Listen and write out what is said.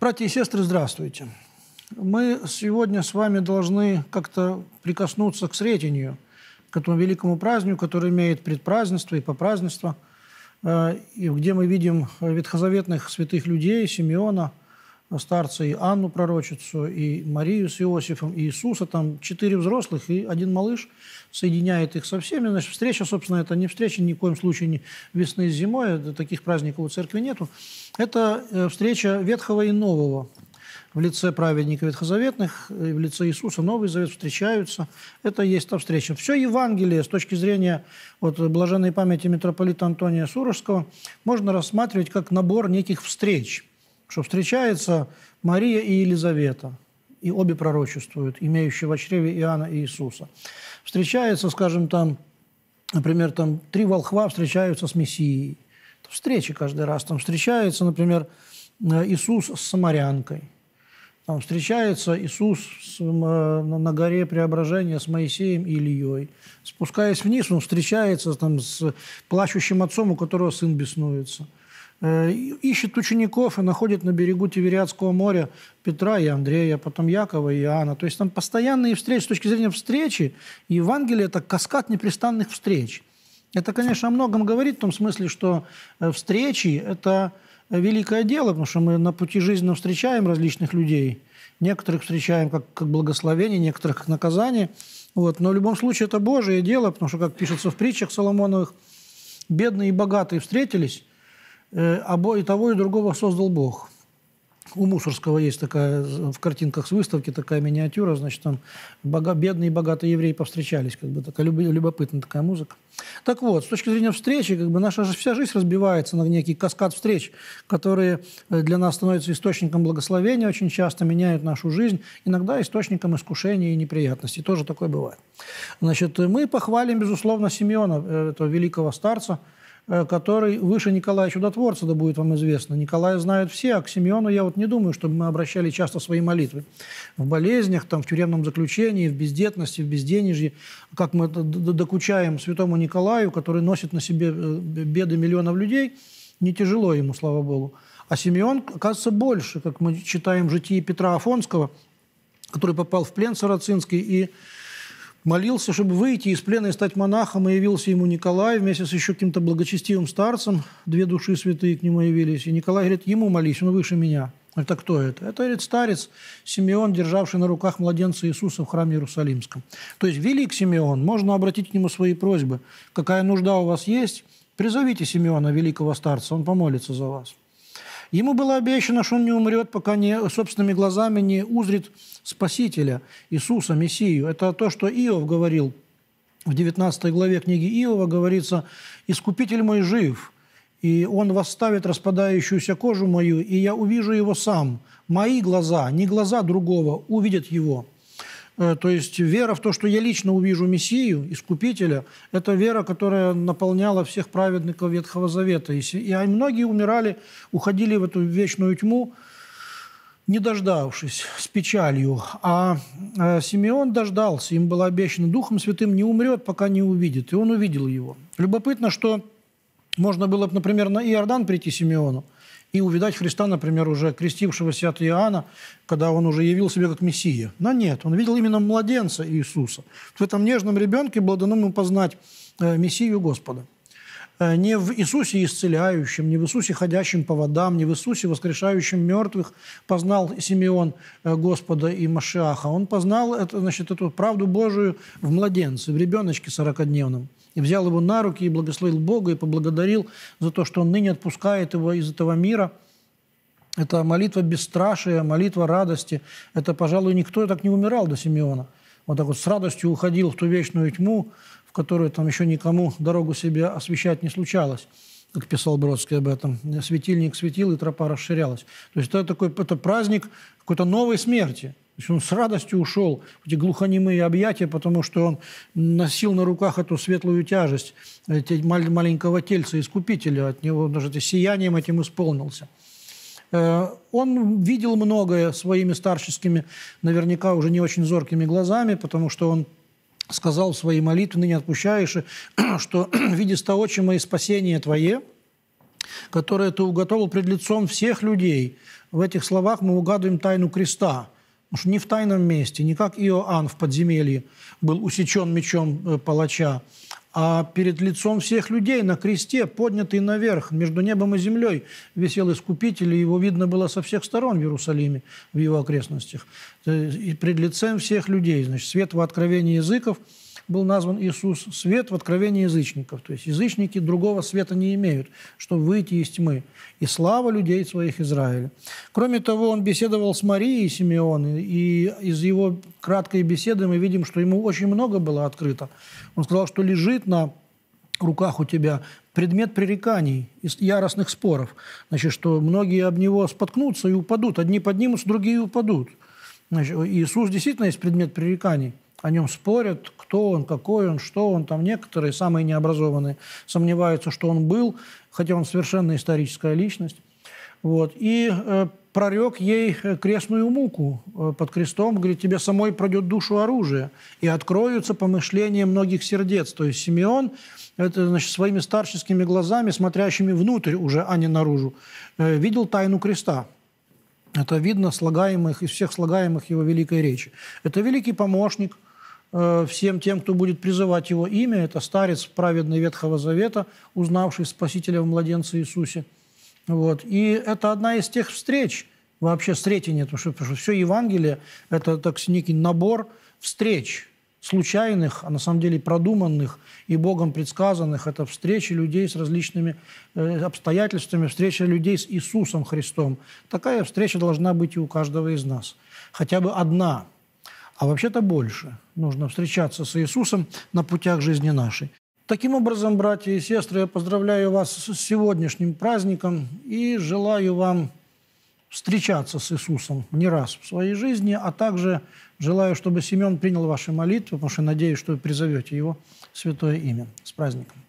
Братья и сестры, здравствуйте. Мы сегодня с вами должны как-то прикоснуться к Сретению, к этому великому празднику, который имеет предпразднество и попразднество, э, и где мы видим ветхозаветных святых людей, Симеона – старца, и Анну пророчицу, и Марию с Иосифом, и Иисуса, там четыре взрослых и один малыш соединяет их со всеми. Значит, встреча, собственно, это не встреча ни в коем случае не весны и зимой, таких праздников у церкви нету. Это э, встреча ветхого и нового в лице праведника ветхозаветных, э, в лице Иисуса Новый Завет встречаются. Это и есть та встреча. Все Евангелие с точки зрения вот, блаженной памяти митрополита Антония Сурожского можно рассматривать как набор неких встреч – что встречается Мария и Елизавета, и обе пророчествуют, имеющие в чреве Иоанна и Иисуса. Встречается, скажем, там, например, там три волхва встречаются с Мессией. Встречи каждый раз. Там встречается, например, э, Иисус с самарянкой. Там встречается Иисус с, э, на горе Преображения с Моисеем и Ильей. Спускаясь вниз, он встречается там, с плачущим отцом, у которого сын беснуется – Э, ищет учеников и находит на берегу Тивериадского моря Петра и Андрея, потом Якова и Иоанна. То есть там постоянные встречи. С точки зрения встречи, Евангелие – это каскад непрестанных встреч. Это, конечно, о многом говорит, в том смысле, что э, встречи – это великое дело, потому что мы на пути жизни встречаем различных людей. Некоторых встречаем как, как благословение, некоторых как наказание. Вот. Но в любом случае это Божие дело, потому что, как пишется в притчах Соломоновых, бедные и богатые встретились, обо э, а и того, и другого создал Бог. У Мусорского есть такая, в картинках с выставки такая миниатюра, значит, там бога, бедные и богатые евреи повстречались, как бы такая любопытная такая музыка. Так вот, с точки зрения встречи, как бы наша вся жизнь разбивается на некий каскад встреч, которые э, для нас становятся источником благословения, очень часто меняют нашу жизнь, иногда источником искушений и неприятностей. Тоже такое бывает. Значит, мы похвалим, безусловно, Симеона, э, этого великого старца, Э, который выше Николая Чудотворца, да будет вам известно. Николая знают все, а к Симеону я вот не думаю, чтобы мы обращали часто свои молитвы. В болезнях, там, в тюремном заключении, в бездетности, в безденежье, как мы докучаем святому Николаю, который носит на себе э, беды миллионов людей, не тяжело ему, слава Богу. А Симеон, оказывается, больше, как мы читаем в житии Петра Афонского, который попал в плен сарацинский и молился, чтобы выйти из плена и стать монахом, и явился ему Николай вместе с еще каким-то благочестивым старцем. Две души святые к нему явились. И Николай говорит, ему молись, он выше меня. Это кто это? Это, говорит, старец Симеон, державший на руках младенца Иисуса в храме Иерусалимском. То есть велик Симеон, можно обратить к нему свои просьбы. Какая нужда у вас есть, призовите Симеона, великого старца, он помолится за вас. Ему было обещано, что он не умрет, пока не, собственными глазами не узрит Спасителя, Иисуса, Мессию. Это то, что Иов говорил в 19 главе книги Иова, говорится «Искупитель мой жив, и он восставит распадающуюся кожу мою, и я увижу его сам. Мои глаза, не глаза другого, увидят его». Э, то есть вера в то, что я лично увижу Мессию, Искупителя, это вера, которая наполняла всех праведников Ветхого Завета. И многие умирали, уходили в эту вечную тьму, не дождавшись, с печалью. А э, Симеон дождался, им было обещано, Духом Святым не умрет, пока не увидит. И он увидел его. Любопытно, что можно было бы, например, на Иордан прийти Симеону, и увидать Христа, например, уже крестившегося от Иоанна, когда он уже явил себя как Мессия. Но нет, он видел именно младенца Иисуса. В этом нежном ребенке было дано ему познать э, Мессию Господа. Э, не в Иисусе исцеляющем, не в Иисусе ходящем по водам, не в Иисусе воскрешающем мертвых познал Симеон э, Господа и Машиаха. Он познал это, значит, эту правду Божию в младенце, в ребеночке сорокодневном. И взял его на руки, и благословил Бога, и поблагодарил за то, что он ныне отпускает его из этого мира – это молитва бесстрашия, молитва радости. Это, пожалуй, никто так не умирал до Симеона – вот так вот с радостью уходил в ту вечную тьму, в которую там еще никому дорогу себе освещать не случалось как писал Бродский об этом. Светильник светил, и тропа расширялась. То есть это такой это праздник какой-то новой смерти. То есть он с радостью ушел в эти глухонемые объятия, потому что он носил на руках эту светлую тяжесть эти маленького тельца, искупителя. От него даже сиянием этим исполнился. Э, он видел многое своими старческими, наверняка уже не очень зоркими глазами, потому что он сказал в своей молитве, ныне отпущаешь, что «видиста очи мои спасение Твое, которое Ты уготовил пред лицом всех людей». В этих словах мы угадываем тайну креста – Потому что не в тайном месте, не как Иоанн в подземелье был усечен мечом э, палача, а перед лицом всех людей на кресте, поднятый наверх, между небом и землей, висел Искупитель, и его видно было со всех сторон в Иерусалиме, в его окрестностях. Э, и пред лицем всех людей, значит, свет во откровении языков – был назван Иисус свет в откровении язычников. То есть язычники другого света не имеют, чтобы выйти из тьмы. И слава людей своих Израиля. Кроме того, он беседовал с Марией Симеон, и из его краткой беседы мы видим, что ему очень много было открыто. Он сказал, что лежит на руках у тебя предмет пререканий, яростных споров. Значит, что многие об него споткнутся и упадут. Одни поднимутся, другие упадут. Значит, Иисус действительно есть предмет пререканий – о нем спорят, кто он, какой он, что он. Там некоторые, самые необразованные, сомневаются, что он был, хотя он совершенно историческая личность. Вот. И э, прорек ей э, крестную муку э, под крестом, говорит, тебе самой пройдет душу оружие, и откроются помышления многих сердец. То есть Симеон, это, значит, своими старческими глазами, смотрящими внутрь уже, а не наружу, э, видел тайну креста. Это видно слагаемых, из всех слагаемых его великой речи. Это великий помощник – Э, всем тем, кто будет призывать его имя. Это старец праведный Ветхого Завета, узнавший Спасителя в младенце Иисусе. Вот. И это одна из тех встреч, вообще встретения, потому что, потому что все Евангелие – это так, некий набор встреч, случайных, а на самом деле продуманных и Богом предсказанных. Это встречи людей с различными э, обстоятельствами, встреча людей с Иисусом Христом. Такая встреча должна быть и у каждого из нас. Хотя бы одна – а вообще-то больше. Нужно встречаться с Иисусом на путях жизни нашей. Таким образом, братья и сестры, я поздравляю вас с сегодняшним праздником и желаю вам встречаться с Иисусом не раз в своей жизни, а также желаю, чтобы Семен принял ваши молитвы, потому что надеюсь, что вы призовете его святое имя. С праздником!